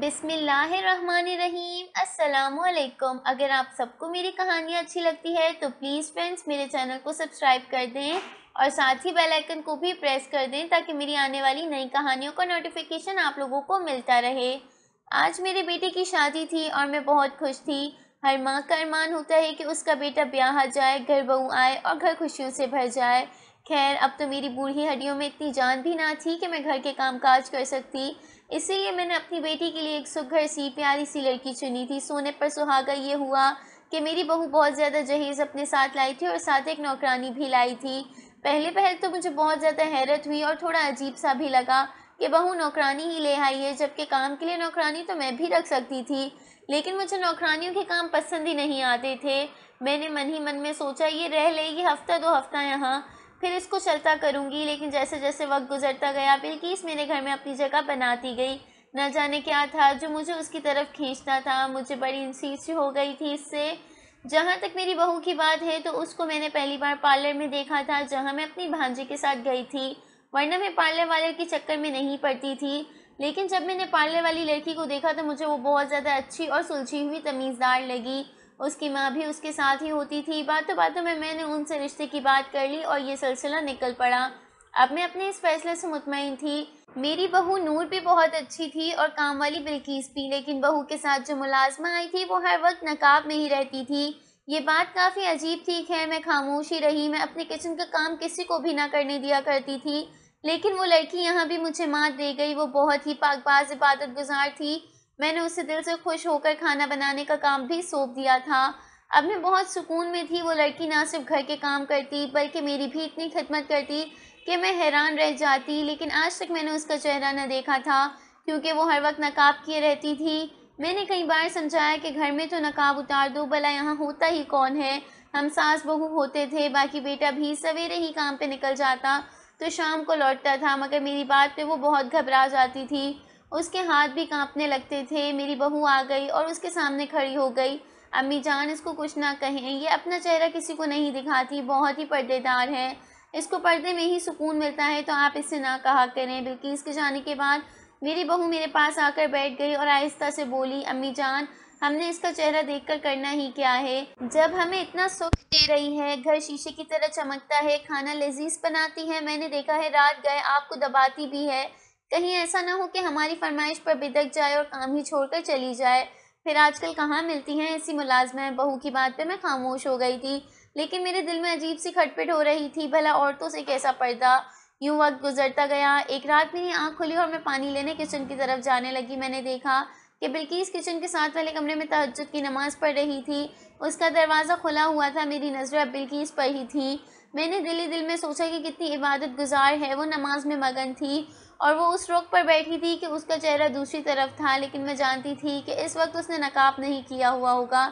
बिसमीम असलकुम अगर आप सबको मेरी कहानी अच्छी लगती है तो प्लीज़ फ्रेंड्स मेरे चैनल को सब्सक्राइब कर दें और साथ ही बेल आइकन को भी प्रेस कर दें ताकि मेरी आने वाली नई कहानियों का नोटिफिकेशन आप लोगों को मिलता रहे आज मेरे बेटे की शादी थी और मैं बहुत खुश थी हर माँ का अरमान होता है कि उसका बेटा ब्याह जाए घर बहू आए और घर खुशियों से भर जाए खैर अब तो मेरी बूढ़ी हड्डियों में इतनी जान भी ना थी कि मैं घर के काम काज कर सकती इसीलिए मैंने अपनी बेटी के लिए एक सुघर सी प्यारी सी लड़की चुनी थी सोने पर सुहागा ये हुआ कि मेरी बहू बहुत ज़्यादा जहेज़ अपने साथ लाई थी और साथ एक नौकरानी भी लाई थी पहले पहल तो मुझे बहुत ज़्यादा हैरत हुई और थोड़ा अजीब सा भी लगा कि बहू नौकरानी ही ले आई है जबकि काम के लिए नौकरानी तो मैं भी रख सकती थी लेकिन मुझे नौकरानियों के काम पसंद ही नहीं आते थे मैंने मन ही मन में सोचा ये रह लेगी हफ्ता दो हफ्ता यहाँ फिर इसको चलता करूँगी लेकिन जैसे जैसे वक्त गुजरता गया बिल्किस मेरे घर में अपनी जगह बनाती गई न जाने क्या था जो मुझे उसकी तरफ खींचता था मुझे बड़ी इंसीच हो गई थी इससे जहाँ तक मेरी बहू की बात है तो उसको मैंने पहली बार पार्लर में देखा था जहाँ मैं अपनी भांजी के साथ गई थी वरना मैं पार्लर वाले के चक्कर में नहीं पड़ती थी लेकिन जब मैंने पार्लर वाली लड़की को देखा तो मुझे वो बहुत ज़्यादा अच्छी और सुलझी हुई तमीज़दार लगी उसकी माँ भी उसके साथ ही होती थी बातों बातों में मैंने उनसे रिश्ते की बात कर ली और ये सिलसिला निकल पड़ा अब मैं अपने इस फैसले से मुतमिन थी मेरी बहू नूर भी बहुत अच्छी थी और काम वाली बिल्कीस भी लेकिन बहू के साथ जो मुलाजमा आई थी वो हर वक्त नकाब में ही रहती थी ये बात काफ़ी अजीब थी खैर मैं खामोश ही रही मैं अपने किचन का काम किसी को भी ना करने दिया करती थी लेकिन वो लड़की यहाँ भी मुझे मात दे गई वो बहुत ही पाकबाज इबादत गुजार थी मैंने उसे दिल से खुश होकर खाना बनाने का काम भी सौंप दिया था अब मैं बहुत सुकून में थी वो लड़की ना सिर्फ घर के काम करती बल्कि मेरी भी इतनी खदमत करती कि मैं हैरान रह जाती लेकिन आज तक मैंने उसका चेहरा न देखा था क्योंकि वो हर वक्त नकाब किए रहती थी मैंने कई बार समझाया कि घर में तो नकाब उतार दो भला यहाँ होता ही कौन है हम सास बहू होते थे बाकी बेटा भी सवेरे ही काम पर निकल जाता तो शाम को लौटता था मगर मेरी बात पर वो बहुत घबरा जाती थी उसके हाथ भी कांपने लगते थे मेरी बहू आ गई और उसके सामने खड़ी हो गई अम्मी जान इसको कुछ ना कहें ये अपना चेहरा किसी को नहीं दिखाती बहुत ही पर्देदार है इसको पर्दे में ही सुकून मिलता है तो आप इससे ना कहा करें बल्कि इसके जाने के बाद मेरी बहू मेरे पास आकर बैठ गई और आहिस्ता से बोली अम्मी जान हमने इसका चेहरा देखकर करना ही क्या है जब हमें इतना सुख दे रही है घर शीशे की तरह चमकता है खाना लजीज बनाती है मैंने देखा है रात गए आपको दबाती भी है कहीं ऐसा ना हो कि हमारी फरमाइश पर बिदक जाए और काम ही छोड़कर चली जाए फिर आजकल कहाँ मिलती हैं ऐसी मुलाजमें बहू की बात पे मैं खामोश हो गई थी लेकिन मेरे दिल में अजीब सी खटपट हो रही थी भला औरतों से कैसा पर्दा यूँ वक्त गुजरता गया एक रात मेरी आँख खुली और मैं पानी लेने किचन की तरफ जाने लगी मैंने देखा कि बिल्किस किचन के साथ वाले कमरे में तहजद की नमाज़ पढ़ रही थी उसका दरवाज़ा खुला हुआ था मेरी नज़र अब बिल्किस पर ही थी मैंने दिल ही दिल में सोचा कि कितनी इबादत गुजार है वो नमाज में मगन थी और वो उस रुख पर बैठी थी कि उसका चेहरा दूसरी तरफ था लेकिन मैं जानती थी कि इस वक्त उसने नकाब नहीं किया हुआ होगा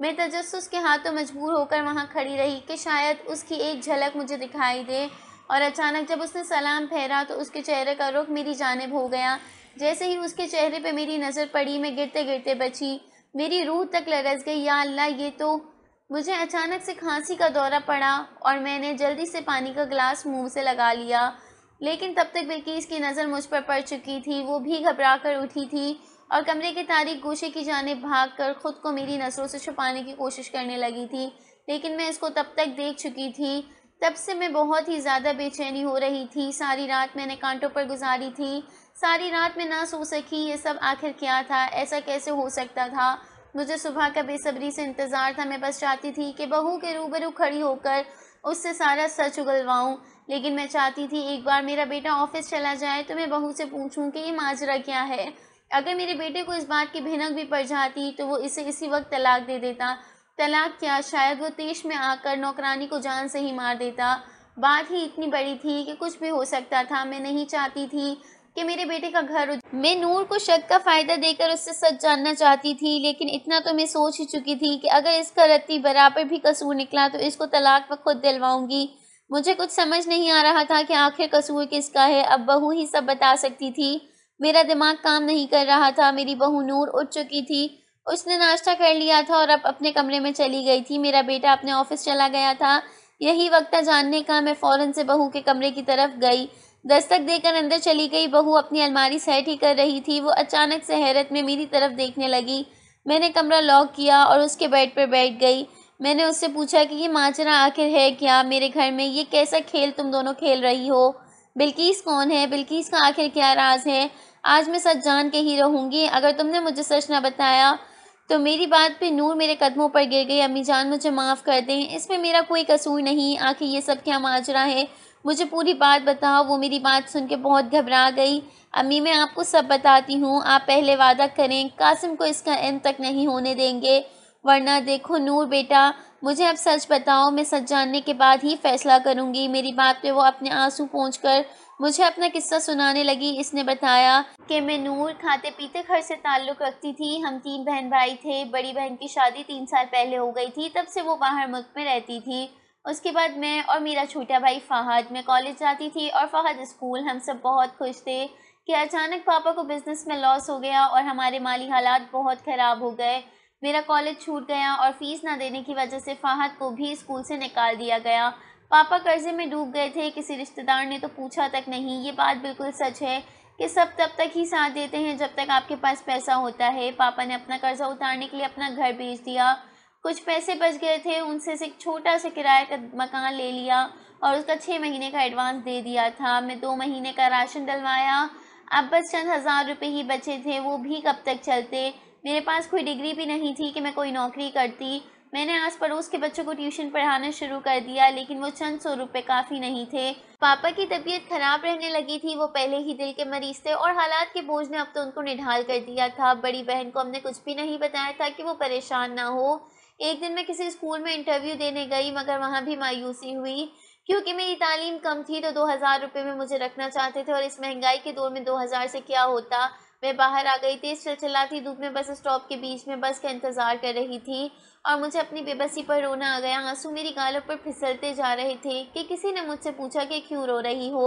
मैं तजस्स के हाथों मजबूर होकर वहाँ खड़ी रही कि शायद उसकी एक झलक मुझे दिखाई दे और अचानक जब उसने सलाम फेरा तो उसके चेहरे का रुख मेरी जानब हो गया जैसे ही उसके चेहरे पर मेरी नज़र पड़ी मैं गिरते गिरते बची मेरी रूह तक लरस गई या अल्लाह ये तो मुझे अचानक से खांसी का दौरा पड़ा और मैंने जल्दी से पानी का गिलास मुँह से लगा लिया लेकिन तब तक बिल्किस की नज़र मुझ पर पड़ चुकी थी वो भी घबरा कर उठी थी और कमरे के तारीख गोशे की जानब भाग कर ख़ुद को मेरी नज़रों से छुपाने की कोशिश करने लगी थी लेकिन मैं इसको तब तक देख चुकी थी तब से मैं बहुत ही ज़्यादा बेचैनी हो रही थी सारी रात मैंने कांटों पर गुजारी थी सारी रात में ना सो सकी ये सब आखिर क्या था ऐसा कैसे हो सकता था मुझे सुबह का बेसब्री से इंतज़ार था मैं बस चाहती थी कि बहू के रूबरू खड़ी होकर उससे सारा सच उगलवाऊँ लेकिन मैं चाहती थी एक बार मेरा बेटा ऑफिस चला जाए तो मैं बहू से पूछूं कि ये माजरा क्या है अगर मेरे बेटे को इस बात की भिनक भी पड़ जाती तो वो इसे इसी वक्त तलाक दे देता तलाक क्या शायद वो तेज में आकर नौकरानी को जान से ही मार देता बात ही इतनी बड़ी थी कि कुछ भी हो सकता था मैं नहीं चाहती थी कि मेरे बेटे का घर मैं नूर को शक का फ़ायदा देकर उससे सच जानना चाहती थी लेकिन इतना तो मैं सोच ही चुकी थी कि अगर इसका रत्ती बराबर भी कसूर निकला तो इसको तलाक में खुद दिलवाऊंगी मुझे कुछ समझ नहीं आ रहा था कि आखिर कसूर किसका है अब बहू ही सब बता सकती थी मेरा दिमाग काम नहीं कर रहा था मेरी बहू नूर उठ चुकी थी उसने नाश्ता कर लिया था और अब अपने कमरे में चली गई थी मेरा बेटा अपने ऑफिस चला गया था यही वक्त था जानने का मैं फ़ौरन से बहू के कमरे की तरफ गई दस्तक देकर अंदर चली गई बहू अपनी अलमारी सेट ही कर रही थी वो अचानक से हैरत में मेरी तरफ देखने लगी मैंने कमरा लॉक किया और उसके बेड पर बैठ गई मैंने उससे पूछा कि ये माचरा आखिर है क्या मेरे घर में ये कैसा खेल तुम दोनों खेल रही हो बिल्किस कौन है बिल्किस का आखिर क्या राज है आज मैं सच जान के ही रहूँगी अगर तुमने मुझे सच ना बताया तो मेरी बात पे नूर मेरे कदमों पर गिर गई अम्मी जान मुझे माफ़ कर दें इसमें मेरा कोई कसूर नहीं आखिर ये सब क्या माजरा है मुझे पूरी बात बताओ वो मेरी बात सुन के बहुत घबरा गई अम्मी मैं आपको सब बताती हूँ आप पहले वादा करें कासिम को इसका एंड तक नहीं होने देंगे वरना देखो नूर बेटा मुझे अब सच बताओ मैं सच जानने के बाद ही फैसला करूँगी मेरी बात पे वो अपने आंसू पहुँच मुझे अपना किस्सा सुनाने लगी इसने बताया कि मैं नूर खाते पीते घर से ताल्लुक़ रखती थी हम तीन बहन भाई थे बड़ी बहन की शादी तीन साल पहले हो गई थी तब से वो बाहर मुल्क में रहती थी उसके बाद मैं और मेरा छोटा भाई फ़ाहद मैं कॉलेज जाती थी और फ़ाहद स्कूल हम सब बहुत खुश थे कि अचानक पापा को बिज़नेस में लॉस हो गया और हमारे माली हालात बहुत ख़राब हो गए मेरा कॉलेज छूट गया और फीस ना देने की वजह से फ़ाहद को भी स्कूल से निकाल दिया गया पापा कर्जे में डूब गए थे किसी रिश्तेदार ने तो पूछा तक नहीं ये बात बिल्कुल सच है कि सब तब तक ही साथ देते हैं जब तक आपके पास पैसा होता है पापा ने अपना कर्जा उतारने के लिए अपना घर बेच दिया कुछ पैसे बच गए थे उनसे से एक छोटा सा किराए का मकान ले लिया और उसका छः महीने का एडवांस दे दिया था मैं दो महीने का राशन डलवाया अब बस चंद हज़ार रुपये ही बचे थे वो भी कब तक चलते मेरे पास कोई डिग्री भी नहीं थी कि मैं कोई नौकरी करती मैंने आस पड़ोस के बच्चों को ट्यूशन पढ़ाना शुरू कर दिया लेकिन वो चंद सौ रुपये काफ़ी नहीं थे पापा की तबीयत खराब रहने लगी थी वो पहले ही दिल के मरीज थे और हालात के बोझ ने अब तो उनको निढाल कर दिया था बड़ी बहन को हमने कुछ भी नहीं बताया था कि वो परेशान ना हो एक दिन मैं किसी स्कूल में इंटरव्यू देने गई मगर वहाँ भी मायूसी हुई क्योंकि मेरी तालीम कम थी तो दो हज़ार रुपये में मुझे रखना चाहते थे और इस महंगाई के दौर में दो हज़ार से क्या होता मैं बाहर आ गई चल चला थी धूप में बस स्टॉप के बीच में बस का इंतज़ार कर रही थी और मुझे अपनी बेबसी पर रोना आ गया आंसू मेरी गालों पर फिसलते जा रहे थे कि किसी ने मुझसे पूछा कि क्यों रो रही हो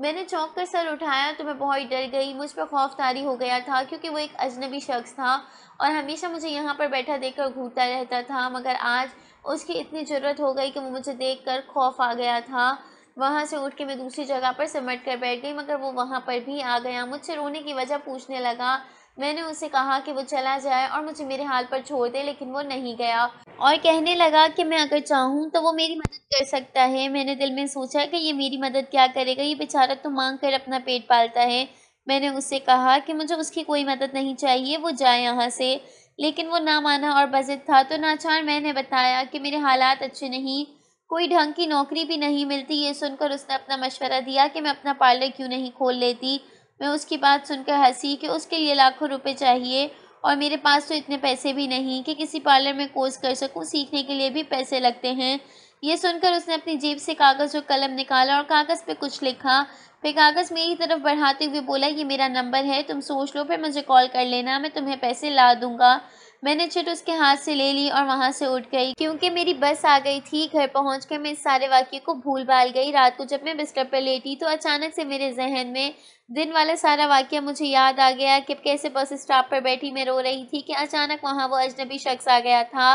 मैंने चौंक कर सर उठाया तो मैं बहुत डर गई मुझ पर खौफ तारी हो गया था क्योंकि वो एक अजनबी शख्स था और हमेशा मुझे यहाँ पर बैठा कर घूरता रहता था मगर आज उसकी इतनी ज़रूरत हो गई कि वो मुझे देख कर खौफ आ गया था वहाँ से उठ के मैं दूसरी जगह पर सिमट कर बैठ गई मगर वो वहाँ पर भी आ गया मुझसे रोने की वजह पूछने लगा मैंने उसे कहा कि वो चला जाए और मुझे मेरे हाल पर छोड़ दे लेकिन वो नहीं गया और कहने लगा कि मैं अगर चाहूँ तो वो मेरी मदद कर सकता है मैंने दिल में सोचा कि ये मेरी मदद क्या करेगा ये बेचारा तो मांग कर अपना पेट पालता है मैंने उससे कहा कि मुझे उसकी कोई मदद नहीं चाहिए वो जाए यहाँ से लेकिन वो ना माना और बजित था तो नाचार मैंने बताया कि मेरे हालात अच्छे नहीं कोई ढंग की नौकरी भी नहीं मिलती ये सुनकर उसने अपना मशवरा दिया कि मैं अपना पार्लर क्यों नहीं खोल लेती मैं उसकी बात सुनकर हंसी कि उसके लिए लाखों रुपए चाहिए और मेरे पास तो इतने पैसे भी नहीं कि किसी पार्लर में कोर्स कर सकूं सीखने के लिए भी पैसे लगते हैं ये सुनकर उसने अपनी जेब से कागज़ और कलम निकाला और कागज़ पर कुछ लिखा फिर कागज़ मेरी तरफ बढ़ाते हुए बोला ये मेरा नंबर है तुम सोच लो फिर मुझे कॉल कर लेना मैं तुम्हें पैसे ला दूँगा मैंने चिट उसके हाथ से ले ली और वहाँ से उठ गई क्योंकि मेरी बस आ गई थी घर पहुँच के मैं इस सारे वाक्य को भूल भाल गई रात को जब मैं बिस्तर पर लेटी तो अचानक से मेरे जहन में दिन वाला सारा वाक्य मुझे याद आ गया कि कैसे बस स्टॉप पर बैठी मैं रो रही थी कि अचानक वहाँ वो अजनबी शख्स आ गया था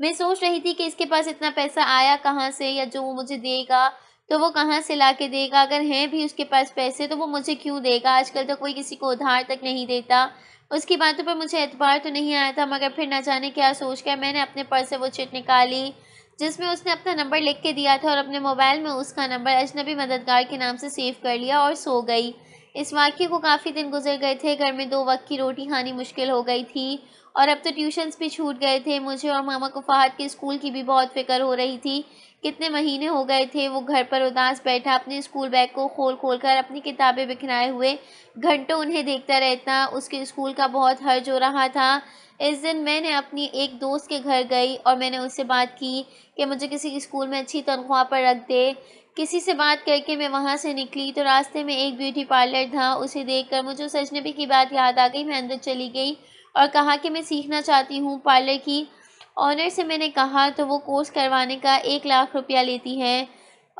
मैं सोच रही थी कि इसके पास इतना पैसा आया कहाँ से या जो वो मुझे देगा तो वो कहाँ से ला के देगा अगर हैं भी उसके पास पैसे तो वो मुझे क्यों देगा आजकल तो कोई किसी को उधार तक नहीं देता उसकी बातों पर मुझे एतबार तो नहीं आया था मगर फिर ना जाने क्या सोच कर मैंने अपने पर्स से वो चिट निकाली जिसमें उसने अपना नंबर लिख के दिया था और अपने मोबाइल में उसका नंबर अजनबी मददगार के नाम से सेव कर लिया और सो गई इस वाक्य को काफ़ी दिन गुजर गए थे घर में दो वक्त की रोटी खानी मुश्किल हो गई थी और अब तो ट्यूशन्स भी छूट गए थे मुझे और मामा को फहद के स्कूल की भी बहुत फिक्र हो रही थी कितने महीने हो गए थे वो घर पर उदास बैठा अपने स्कूल बैग को खोल खोल कर अपनी किताबें बिखराए हुए घंटों उन्हें देखता रहता उसके स्कूल का बहुत हर्ज हो रहा था इस दिन मैंने अपनी एक दोस्त के घर गई और मैंने उससे बात की कि मुझे किसी स्कूल में अच्छी तनख्वाह पर रख दे किसी से बात करके मैं वहाँ से निकली तो रास्ते में एक ब्यूटी पार्लर था उसे देखकर मुझे उस अजनबी की बात याद आ गई मैं अंदर चली गई और कहा कि मैं सीखना चाहती हूँ पार्लर की ऑनर से मैंने कहा तो वो कोर्स करवाने का एक लाख रुपया लेती है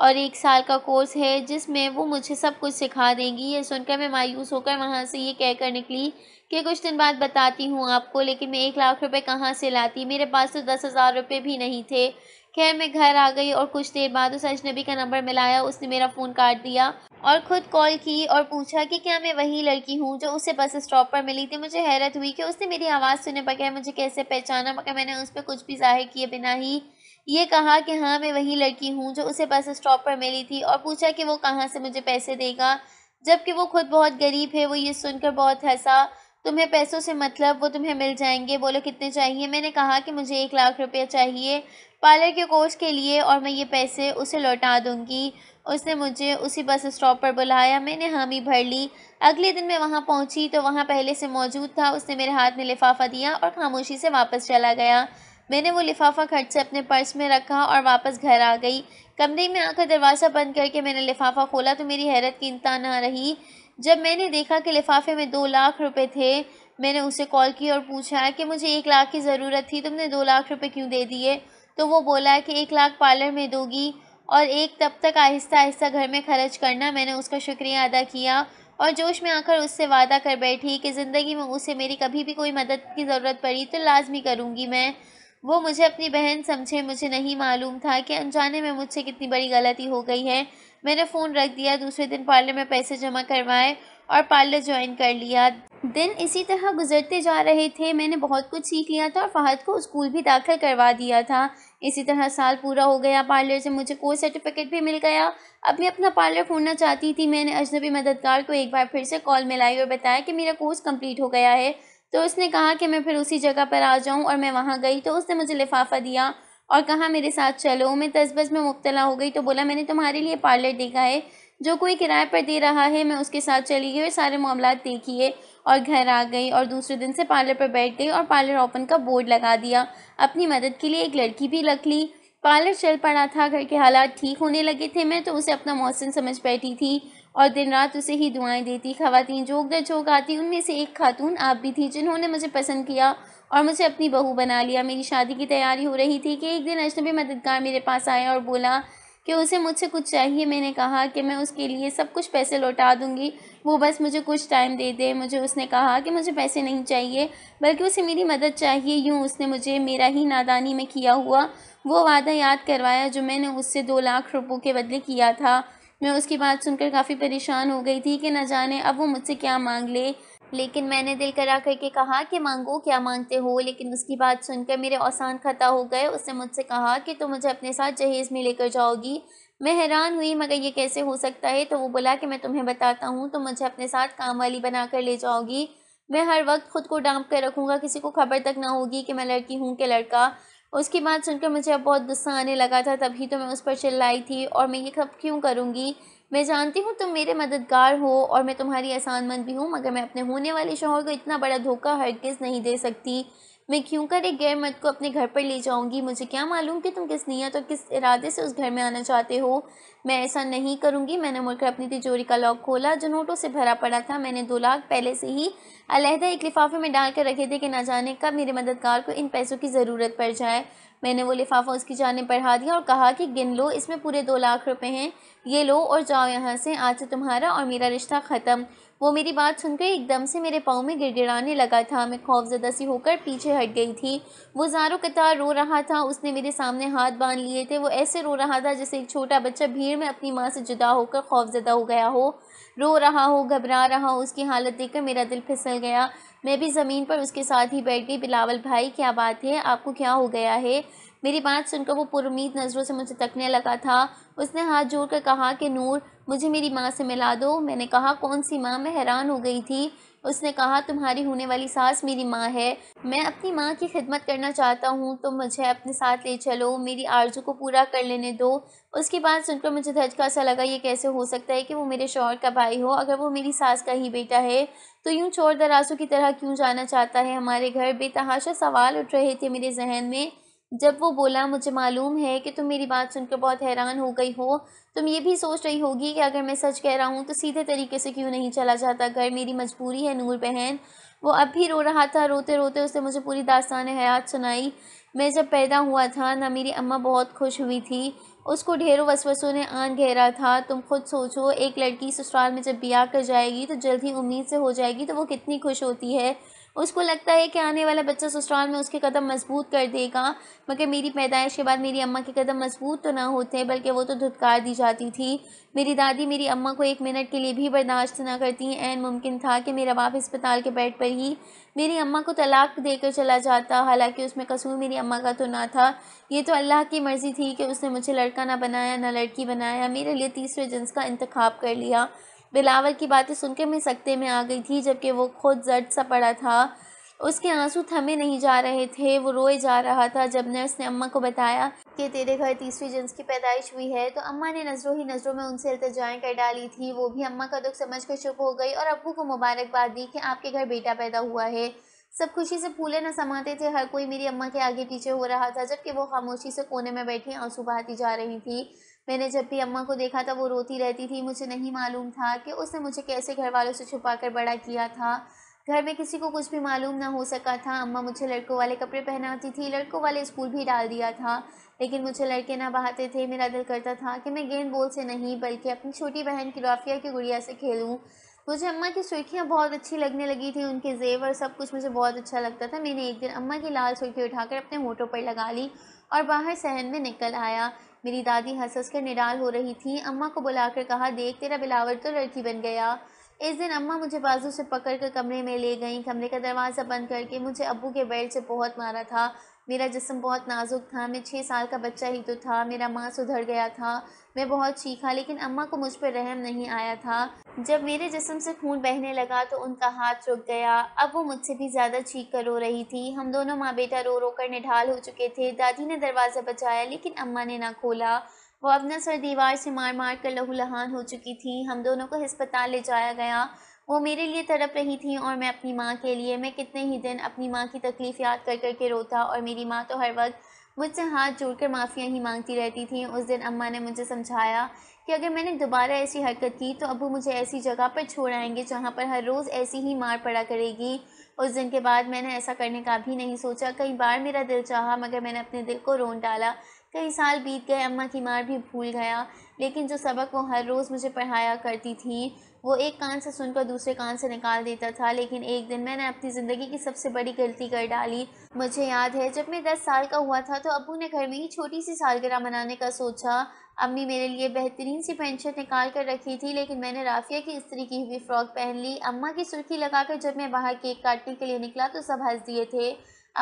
और एक साल का कोर्स है जिसमें वो मुझे सब कुछ सिखा देंगी ये सुनकर मैं मायूस होकर वहाँ से ये कह कर निकली कि कुछ दिन बाद बताती हूँ आपको लेकिन मैं एक लाख रुपए कहाँ से लाती मेरे पास तो दस हज़ार रुपये भी नहीं थे खैर मैं घर आ गई और कुछ देर बाद उस अजनबी का नंबर मिलाया उसने मेरा फ़ोन काट दिया और ख़ुद कॉल की और पूछा कि क्या मैं वही लड़की हूँ जो उसे बस स्टॉप पर मिली थी मुझे हैरत हुई कि उसने मेरी आवाज़ सुने बगैर मुझे कैसे पहचाना मगर मैंने उस पर कुछ भी जाहिर किए बिना ही ये कहा कि हाँ मैं वही लड़की हूँ जो उसे बस स्टॉप पर मिली थी और पूछा कि वो कहाँ से मुझे पैसे देगा जबकि वो खुद बहुत गरीब है वो ये सुनकर बहुत हंसा तुम्हें पैसों से मतलब वो तुम्हें मिल जाएंगे बोलो कितने चाहिए मैंने कहा कि मुझे एक लाख रुपया चाहिए पार्लर के कोर्स के लिए और मैं ये पैसे उसे लौटा दूंगी उसने मुझे उसी बस स्टॉप पर बुलाया मैंने हामी भर ली अगले दिन मैं वहाँ पहुँची तो वहाँ पहले से मौजूद था उसने मेरे हाथ में लिफाफा दिया और खामोशी से वापस चला गया मैंने वो लिफाफा खट से अपने पर्स में रखा और वापस घर आ गई कमरे में आकर दरवाज़ा बंद करके मैंने लिफाफा खोला तो मेरी हैरत की इंतहा ना रही जब मैंने देखा कि लिफाफे में दो लाख रुपए थे मैंने उसे कॉल किया और पूछा कि मुझे एक लाख की ज़रूरत थी तुमने दो लाख रुपए क्यों दे दिए तो वो बोला कि एक लाख पार्लर में दोगी और एक तब तक आहिस्ता आहिस्ता घर में खर्च करना मैंने उसका शुक्रिया अदा किया और जोश में आकर उससे वादा कर बैठी कि ज़िंदगी में उसे मेरी कभी भी कोई मदद की ज़रूरत पड़ी तो लाजमी करूँगी मैं वो मुझे अपनी बहन समझे मुझे नहीं मालूम था कि अनजाने में मुझसे कितनी बड़ी गलती हो गई है मैंने फ़ोन रख दिया दूसरे दिन पार्लर में पैसे जमा करवाए और पार्लर ज्वाइन कर लिया दिन इसी तरह गुजरते जा रहे थे मैंने बहुत कुछ सीख लिया था और फहद को स्कूल भी दाखिल करवा दिया था इसी तरह साल पूरा हो गया पार्लर से मुझे कोर्स सर्टिफिकेट भी मिल गया अब मैं अपना पार्लर खोलना चाहती थी मैंने अजनबी मददगार को एक बार फिर से कॉल मिलाई और बताया कि मेरा कोर्स कंप्लीट हो गया है तो उसने कहा कि मैं फिर उसी जगह पर आ जाऊँ और मैं वहाँ गई तो उसने मुझे लिफाफा दिया और कहा मेरे साथ चलो मैं बज में मुबतला हो गई तो बोला मैंने तुम्हारे लिए पार्लर देखा है जो कोई किराए पर दे रहा है मैं उसके साथ चली गई और सारे मामला देखिए और घर आ गई और दूसरे दिन से पार्लर पर बैठ गई और पार्लर ओपन का बोर्ड लगा दिया अपनी मदद के लिए एक लड़की भी रख ली पार्लर चल पड़ा था घर के हालात ठीक होने लगे थे मैं तो उसे अपना मौसम समझ बैठी थी और दिन रात उसे ही दुआएं देती खातन जोक दर जोक आती उनमें से एक खातून आप भी थी जिन्होंने मुझे पसंद किया और मुझे अपनी बहू बना लिया मेरी शादी की तैयारी हो रही थी कि एक दिन अजनबी मददगार मेरे पास आया और बोला कि उसे मुझसे कुछ चाहिए मैंने कहा कि मैं उसके लिए सब कुछ पैसे लौटा दूंगी वो बस मुझे कुछ टाइम दे दे मुझे उसने कहा कि मुझे पैसे नहीं चाहिए बल्कि उसे मेरी मदद चाहिए यूँ उसने मुझे मेरा ही नादानी में किया हुआ वो वादा याद करवाया जो मैंने उससे दो लाख रुपयों के बदले किया था मैं उसकी बात सुनकर काफ़ी परेशान हो गई थी कि ना जाने अब वो मुझसे क्या मांग ले लेकिन मैंने दिल करा करके कहा कि मांगो क्या मांगते हो लेकिन उसकी बात सुनकर मेरे औसान खता हो गए उसने मुझसे कहा कि तुम मुझे अपने साथ जहेज़ में लेकर जाओगी मैं हैरान हुई मगर ये कैसे हो सकता है तो वो बोला कि मैं तुम्हें बताता हूँ तुम मुझे अपने साथ काम वाली बना कर ले जाओगी मैं हर वक्त ख़ुद को डांप कर रखूँगा किसी को खबर तक ना होगी कि मैं लड़की हूँ कि लड़का उसकी बात सुनकर मुझे अब बहुत गुस्सा आने लगा था तभी तो मैं उस पर चिल्लाई थी और मैं ये सब क्यों करूँगी मैं जानती हूँ तुम मेरे मददगार हो और मैं तुम्हारी एहसानमंद भी हूँ मगर मैं अपने होने वाले शोहर को इतना बड़ा धोखा किस नहीं दे सकती मैं क्यों कर एक गैर मर्द को अपने घर पर ले जाऊंगी मुझे क्या मालूम कि तुम किस नीयत और किस इरादे से उस घर में आना चाहते हो मैं ऐसा नहीं करूंगी मैंने मुड़कर अपनी तिजोरी का लॉक खोला जो नोटों से भरा पड़ा था मैंने दो लाख पहले से ही अलहदा एक लिफाफे में डाल कर रखे थे कि ना जाने कब मेरे मददगार को इन पैसों की ज़रूरत पड़ जाए मैंने वो लिफाफा उसकी जाने बढ़ा दिया और कहा कि गिन लो इसमें पूरे दो लाख रुपए हैं ये लो और जाओ यहाँ से आज से तुम्हारा और मेरा रिश्ता ख़त्म वो मेरी बात सुनकर एकदम से मेरे पाँव में गिड़गिड़ाने लगा था मैं खौफजदा सी होकर पीछे हट गई थी वो जारो कतार रो रहा था उसने मेरे सामने हाथ बांध लिए थे वो ऐसे रो रहा था जैसे एक छोटा बच्चा भीड़ में अपनी माँ से जुदा होकर खौफजदा हो गया हो रो रहा हो घबरा रहा हो उसकी हालत देखकर मेरा दिल फिसल गया मैं भी ज़मीन पर उसके साथ ही बैठ गई बिलावल भाई क्या बात है आपको क्या हो गया है मेरी बात सुनकर वो पुरुद नज़रों से मुझे तकने लगा था उसने हाथ जोड़ कर कहा कि नूर मुझे मेरी माँ से मिला दो मैंने कहा कौन सी माँ मैं हैरान हो गई थी उसने कहा तुम्हारी होने वाली सास मेरी माँ है मैं अपनी माँ की खिदमत करना चाहता हूँ तो मुझे अपने साथ ले चलो मेरी आरजू को पूरा कर लेने दो उसकी बात सुनकर मुझे धचका सा लगा ये कैसे हो सकता है कि वो मेरे शोहर का भाई हो अगर वो मेरी सास का ही बेटा है तो यूँ चोर दराजों की तरह क्यों जाना चाहता है हमारे घर बेतहाशा सवाल उठ रहे थे मेरे जहन में जब वो बोला मुझे मालूम है कि तुम मेरी बात सुनकर बहुत हैरान हो गई हो तुम ये भी सोच रही होगी कि अगर मैं सच कह रहा हूँ तो सीधे तरीके से क्यों नहीं चला जाता घर मेरी मजबूरी है नूर बहन वो अब भी रो रहा था रोते रोते उसने मुझे पूरी दास्तान हयात सुनाई मैं जब पैदा हुआ था ना मेरी अम्मा बहुत खुश हुई थी उसको ढेरों वसवसों ने आन घेरा था तुम खुद सोचो एक लड़की ससुराल में जब ब्याह कर जाएगी तो जल्द ही उम्मीद से हो जाएगी तो वो कितनी खुश होती है उसको लगता है कि आने वाला बच्चा ससुराल में उसके कदम मजबूत कर देगा मगर मेरी पैदाइश के बाद मेरी अम्मा के कदम मजबूत तो ना होते बल्कि वो तो धुतकार दी जाती थी मेरी दादी मेरी अम्मा को एक मिनट के लिए भी बर्दाश्त ना करती एन मुमकिन था कि मेरा बाप अस्पताल के बेड पर ही मेरी अम्मा को तलाक देकर चला जाता हालांकि उसमें कसूर मेरी अम्मा का तो ना था ये तो अल्लाह की मर्ज़ी थी कि उसने मुझे लड़का ना बनाया ना लड़की बनाया मेरे लिए तीसरे जन्स का इंतखब कर लिया बिलावल की बातें सुन के मैं सकते में आ गई थी जबकि वो खुद जर्द सा पड़ा था उसके आंसू थमे नहीं जा रहे थे वो रोए जा रहा था जब नर्स ने अम्मा को बताया कि तेरे घर तीसरी जेंस की पैदाइश हुई है तो अम्मा ने नज़रों ही नज़रों में उनसे अल्तजाएँ कर डाली थी वो भी अम्मा का दुख समझ कर चुप हो गई और अबू को मुबारकबाद दी कि आपके घर बेटा पैदा हुआ है सब खुशी से फूले न समाते थे हर कोई मेरी अम्मा के आगे पीछे हो रहा था जबकि वो खामोशी से कोने में बैठी आंसू बहाती जा रही थी मैंने जब भी अम्मा को देखा था वो रोती रहती थी मुझे नहीं मालूम था कि उसने मुझे कैसे घर वालों से छुपा कर बड़ा किया था घर में किसी को कुछ भी मालूम ना हो सका था अम्मा मुझे लड़कों वाले कपड़े पहनाती थी लड़कों वाले स्कूल भी डाल दिया था लेकिन मुझे लड़के ना बहाते थे मेरा दिल करता था कि मैं गेंद बोल से नहीं बल्कि अपनी छोटी बहन की राफिया की गुड़िया से खेलूँ मुझे अम्मा की सुर्खियाँ बहुत अच्छी लगने लगी थी उनके जेवर सब कुछ मुझे बहुत अच्छा लगता था मैंने एक दिन अम्मा की लाल सुर्खी उठाकर अपने होठों पर लगा ली और बाहर सहन में निकल आया मेरी दादी हंस हंस कर निराल हो रही थी अम्मा को बुलाकर कहा देख तेरा बिलावर तो लड़की बन गया इस दिन अम्मा मुझे बाजू से पकड़ कर कमरे में ले गई कमरे का दरवाज़ा बंद करके मुझे अबू के बेल्ट से बहुत मारा था मेरा जिसम बहुत नाजुक था मैं छः साल का बच्चा ही तो था मेरा माँ सुधर गया था मैं बहुत चीखा लेकिन अम्मा को मुझ पर रहम नहीं आया था जब मेरे जिसम से खून बहने लगा तो उनका हाथ रुक गया अब वो मुझसे भी ज़्यादा चीख कर रो रही थी हम दोनों माँ बेटा रो रो कर निढाल हो चुके थे दादी ने दरवाज़ा बचाया लेकिन अम्मा ने ना खोला वो अपना सर दीवार से मार मार कर लहूलहान हो चुकी थी हम दोनों को हस्पताल ले जाया गया वो मेरे लिए तड़प रही थी और मैं अपनी माँ के लिए मैं कितने ही दिन अपनी माँ की तकलीफ़ याद कर कर के रोता और मेरी माँ तो हर वक्त मुझसे हाथ जोड़कर माफ़ियाँ ही मांगती रहती थी उस दिन अम्मा ने मुझे समझाया कि अगर मैंने दोबारा ऐसी हरकत की तो अबू मुझे ऐसी जगह पर छोड़ आएंगे जहाँ पर हर रोज़ ऐसी ही मार पड़ा करेगी उस दिन के बाद मैंने ऐसा करने का भी नहीं सोचा कई बार मेरा दिल चाहा मगर मैंने अपने दिल को रोन डाला कई साल बीत गए अम्मा की मार भी भूल गया लेकिन जो सबक वो हर रोज़ मुझे पढ़ाया करती थी वो एक कान से सुनकर दूसरे कान से निकाल देता था लेकिन एक दिन मैंने अपनी ज़िंदगी की सबसे बड़ी गलती कर डाली मुझे याद है जब मैं दस साल का हुआ था तो अबू ने घर में ही छोटी सी सालगिरह मनाने का सोचा अम्मी मेरे लिए बेहतरीन सी पेंशन निकाल कर रखी थी लेकिन मैंने राफिया की स्त्री की हुई फ्रॉक पहन ली अम्मा की सुर्खी लगाकर जब मैं बाहर केक काटने के लिए निकला तो सब हंस दिए थे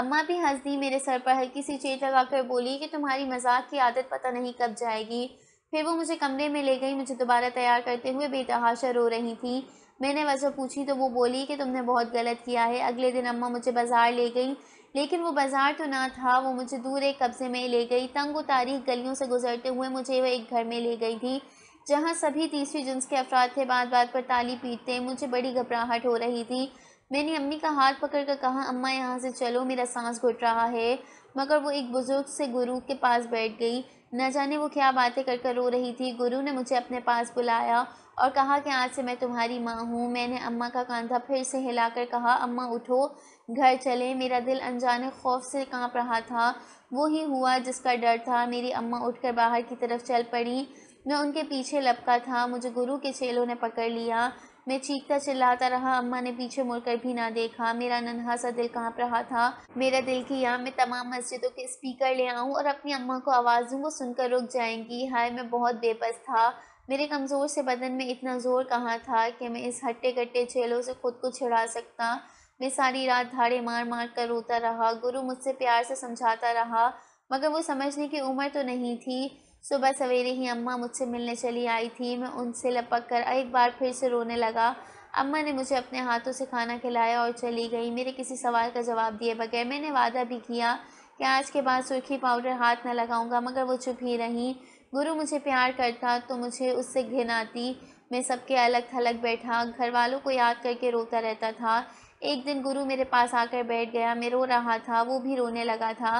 अम्मा भी हंस दी मेरे सर पर हल्की सी चेट लगाकर बोली कि तुम्हारी मजाक की आदत पता नहीं कब जाएगी फिर वो मुझे कमरे में ले गई मुझे दोबारा तैयार करते हुए बेतहाशा रो रही थी मैंने वजह पूछी तो वो बोली कि तुमने बहुत गलत किया है अगले दिन अम्मा मुझे बाज़ार ले गई लेकिन वो बाज़ार तो ना था वो मुझे दूर एक कब्ज़े में ले गई तंग व तारीख गलियों से गुजरते हुए मुझे वह एक घर में ले गई थी जहाँ सभी तीसरी जिन्स के अफराद थे बात बात पर ताली पीटते मुझे बड़ी घबराहट हो रही थी मैंने अम्मी का हाथ पकड़ कर कहा अम्मा यहाँ से चलो मेरा सांस घुट रहा है मगर वो एक बुज़ुर्ग से गुरु के पास बैठ गई न जाने वो क्या बातें कर कर रो रही थी गुरु ने मुझे अपने पास बुलाया और कहा कि आज से मैं तुम्हारी माँ हूँ मैंने अम्मा का कंधा फिर से हिलाकर कहा अम्मा उठो घर चले मेरा दिल अनजाने खौफ से कांप रहा था वो ही हुआ जिसका डर था मेरी अम्मा उठकर बाहर की तरफ चल पड़ी मैं उनके पीछे लपका था मुझे गुरु के चेलों ने पकड़ लिया मैं चीखता चिल्लाता रहा अम्मा ने पीछे मुड़कर भी ना देखा मेरा नन्हा सा दिल कांप रहा था मेरा दिल किया मैं तमाम मस्जिदों के स्पीकर ले आऊँ और अपनी अम्मा को आवाज़ दूँ वो सुनकर रुक जाएंगी हाय मैं बहुत बेबस था मेरे कमज़ोर से बदन में इतना ज़ोर कहाँ था कि मैं इस हट्टे कट्टे चेलों से खुद को छिड़ा सकता मैं सारी रात धाड़े मार मार कर रोता रहा गुरु मुझसे प्यार से समझाता रहा मगर वो समझने की उम्र तो नहीं थी सुबह सवेरे ही अम्मा मुझसे मिलने चली आई थी मैं उनसे लपक कर एक बार फिर से रोने लगा अम्मा ने मुझे अपने हाथों से खाना खिलाया और चली गई मेरे किसी सवाल का जवाब दिए बगैर मैंने वादा भी किया कि आज के बाद सुर्खी पाउडर हाथ न लगाऊंगा मगर वो चुप ही रहीं गुरु मुझे प्यार करता तो मुझे उससे घिन आती मैं सबके अलग थलग बैठा घर वालों को याद करके रोता रहता था एक दिन गुरु मेरे पास आकर बैठ गया मैं रो रहा था वो भी रोने लगा था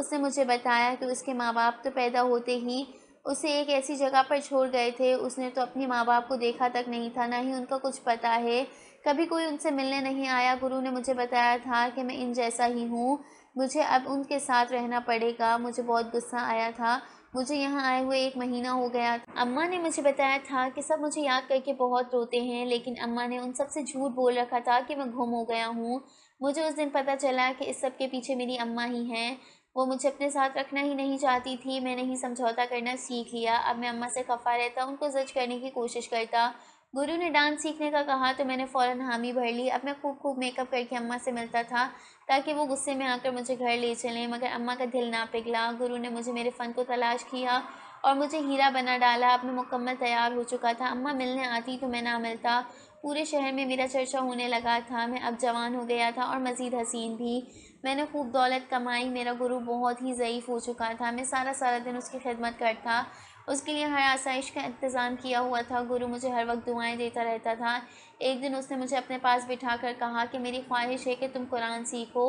उसने मुझे बताया कि उसके माँ बाप तो पैदा होते ही उसे एक ऐसी जगह पर छोड़ गए थे उसने तो अपने माँ बाप को देखा तक नहीं था ना ही उनका कुछ पता है कभी कोई उनसे मिलने नहीं आया गुरु ने मुझे बताया था कि मैं इन जैसा ही हूँ मुझे अब उनके साथ रहना पड़ेगा मुझे बहुत गुस्सा आया था मुझे यहाँ आए हुए एक महीना हो गया अम्मा ने मुझे बताया था कि सब मुझे याद करके बहुत रोते हैं लेकिन अम्मा ने उन सब से झूठ बोल रखा था कि मैं घुम हो गया हूँ मुझे उस दिन पता चला कि इस सब के पीछे मेरी अम्मा ही हैं वो मुझे अपने साथ रखना ही नहीं चाहती थी मैंने ही समझौता करना सीख लिया अब मैं अम्मा से खफा रहता उनको जज करने की कोशिश करता गुरु ने डांस सीखने का कहा तो मैंने फ़ौरन हामी भर ली अब मैं खूब खूब मेकअप करके अम्मा से मिलता था ताकि वो गुस्से में आकर मुझे घर ले चलें मगर अम्मा का दिल ना पिघला गुरु ने मुझे मेरे फ़न को तलाश किया और मुझे हीरा बना डाला अब मैं मुकम्मल तैयार हो चुका था अम्मा मिलने आती तो मैं ना मिलता पूरे शहर में मेरा चर्चा होने लगा था मैं अब जवान हो गया था और मज़ीद हसीन भी मैंने खूब दौलत कमाई मेरा गुरु बहुत ही ज़यीफ़ हो चुका था मैं सारा सारा दिन उसकी खिदमत करता उसके लिए हर आसाइश का इंतज़ाम किया हुआ था गुरु मुझे हर वक्त दुआएं देता रहता था एक दिन उसने मुझे अपने पास बिठा कर कहा कि मेरी ख्वाहिश है कि तुम कुरान सीखो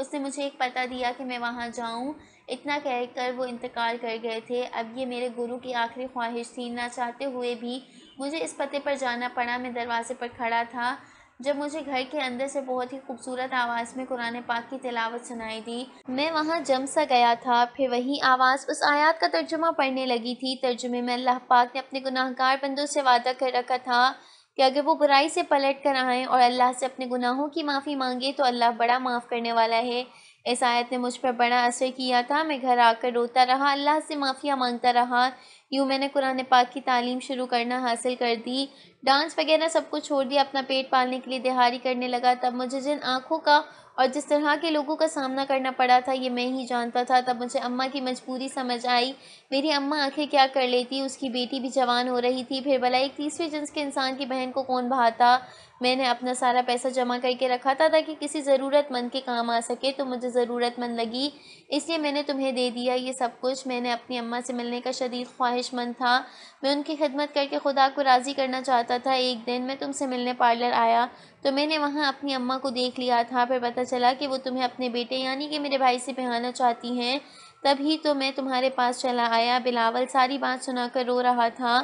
उसने मुझे एक पता दिया कि मैं वहाँ जाऊँ इतना कहकर वो इंतकाल कर गए थे अब ये मेरे गुरु की आखिरी ख्वाहिश थी ना चाहते हुए भी मुझे इस पते पर जाना पड़ा मैं दरवाजे पर खड़ा था जब मुझे घर के अंदर से बहुत ही खूबसूरत आवाज़ में कुरान पाक की तिलावत सुनाई दी मैं वहाँ जम सा गया था फिर वही आवाज़ उस आयात का तर्जुमा पढ़ने लगी थी तर्जुमे में अल्लाह पाक ने अपने गुनाहगार बंदों से वादा कर रखा था कि अगर वो बुराई से पलट कर आएँ और अल्लाह से अपने गुनाहों की माफ़ी मांगे तो अल्लाह बड़ा माफ़ करने वाला है इस आयत ने मुझ पर बड़ा असर किया था मैं घर आकर रोता रहा अल्लाह से माफ़िया मांगता रहा यूँ मैंने कुरान पाक की तालीम शुरू करना हासिल कर दी डांस वगैरह सब कुछ छोड़ दिया अपना पेट पालने के लिए दिहाड़ी करने लगा तब मुझे जिन आँखों का और जिस तरह के लोगों का सामना करना पड़ा था ये मैं ही जानता था तब मुझे अम्मा की मजबूरी समझ आई मेरी अम्मा आंखें क्या कर लेती उसकी बेटी भी जवान हो रही थी फिर भला एक तीसरे जिन्स के इंसान की बहन को कौन बहाता मैंने अपना सारा पैसा जमा करके रखा था ताकि किसी ज़रूरतमंद के काम आ सके तो मुझे ज़रूरतमंद लगी इसलिए मैंने तुम्हें दे दिया ये सब कुछ मैंने अपनी अम्मा से मिलने का शदीद ख्वाहिशमंद था मैं उनकी खिदमत करके खुदा को राज़ी करना चाहता था एक दिन मैं तुमसे मिलने पार्लर आया तो मैंने वहाँ अपनी अम्मा को देख लिया था फिर पता चला कि वो तुम्हें अपने बेटे यानी कि मेरे भाई से पहाना चाहती हैं तभी तो मैं तुम्हारे पास चला आया बिलावल सारी बात सुनाकर रो रहा था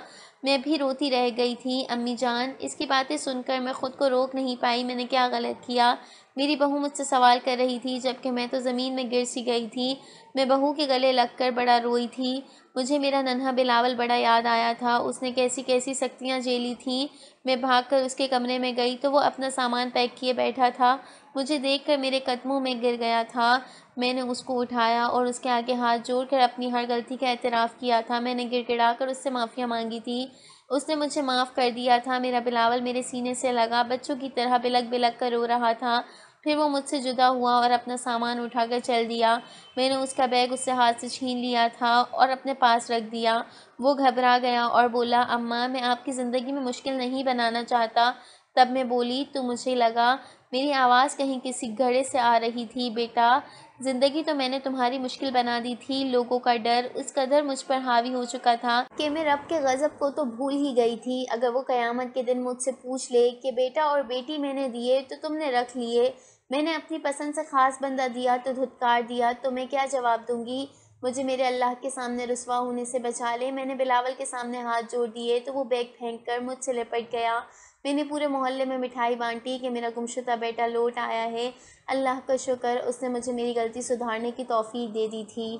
मैं भी रोती रह गई थी अम्मी जान इसकी बातें सुनकर मैं ख़ुद को रोक नहीं पाई मैंने क्या गलत किया मेरी बहू मुझसे सवाल कर रही थी जबकि मैं तो ज़मीन में गिर सी गई थी मैं बहू के गले लगकर बड़ा रोई थी मुझे मेरा नन्हा बिलावल बड़ा याद आया था उसने कैसी कैसी सख्तियाँ झेली थीं मैं भागकर उसके कमरे में गई तो वो अपना सामान पैक किए बैठा था मुझे देखकर मेरे कदमों में गिर गया था मैंने उसको उठाया और उसके आगे हाथ जोड़कर अपनी हर गलती का एतराफ़ किया था मैंने गिड़गिड़ा उससे माफ़िया मांगी थी उसने मुझे माफ़ कर दिया था मेरा बिलावल मेरे सीने से लगा बच्चों की तरह बिलक बिलक कर रो रहा था फिर वो मुझसे जुदा हुआ और अपना सामान उठाकर चल दिया मैंने उसका बैग उससे हाथ से छीन लिया था और अपने पास रख दिया वो घबरा गया और बोला अम्मा मैं आपकी ज़िंदगी में मुश्किल नहीं बनाना चाहता तब मैं बोली तो मुझे लगा मेरी आवाज़ कहीं किसी घड़े से आ रही थी बेटा ज़िंदगी तो मैंने तुम्हारी मुश्किल बना दी थी लोगों का डर उस कदर मुझ पर हावी हो चुका था कि मैं रब के गज़ब को तो भूल ही गई थी अगर वो क़यामत के दिन मुझसे पूछ ले कि बेटा और बेटी मैंने दिए तो तुमने रख लिए मैंने अपनी पसंद से ख़ास बंदा दिया तो धुतकार दिया तो मैं क्या जवाब दूँगी मुझे मेरे अल्लाह के सामने रसवा होने से बचा ले मैंने बिलावल के सामने हाथ जोड़ दिए तो वो बैग फेंक कर मुझसे लिपट गया मैंने पूरे मोहल्ले में मिठाई बांटी कि मेरा गुमशुदा बेटा लौट आया है अल्लाह का शुक्र उसने मुझे मेरी गलती सुधारने की तौफ़ीक दे दी थी